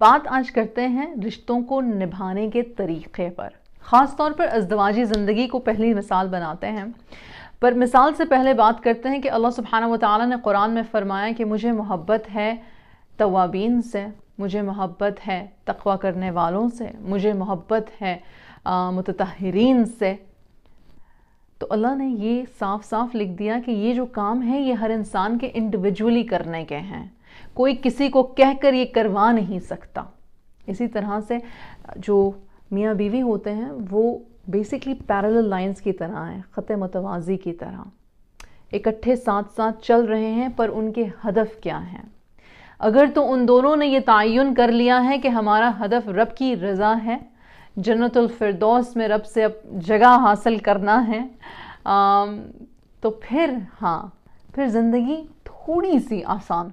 बात आज करते हैं रिश्तों को निभाने के तरीक़े पर ख़ास तौर पर अजदवाजी ज़िंदगी को पहली मिसाल बनाते हैं पर मिसाल से पहले बात करते हैं कि अल्लाह सुबहाना व ने कुरान में फ़रमाया कि मुझे मोहब्बत है तवाबीन से मुझे मोहब्बत है तकवा करने वालों से मुझे मोहब्बत है मतहरीन से तो अल्लाह ने ये साफ साफ लिख दिया कि ये जो काम है ये हर इंसान के इंडिविजुअली करने के हैं कोई किसी को कहकर ये करवा नहीं सकता इसी तरह से जो मियाँ बीवी होते हैं वो बेसिकली पैरल लाइंस की तरह हैं ख़त मतवाजी की तरह इकट्ठे साथ साथ चल रहे हैं पर उनके हदफ क्या हैं अगर तो उन दोनों ने ये तयन कर लिया है कि हमारा हदफ रब की रज़ा है जन्नतफरदौस में रब से अब जगह हासिल करना है आ, तो फिर हाँ फिर ज़िंदगी थोड़ी सी आसान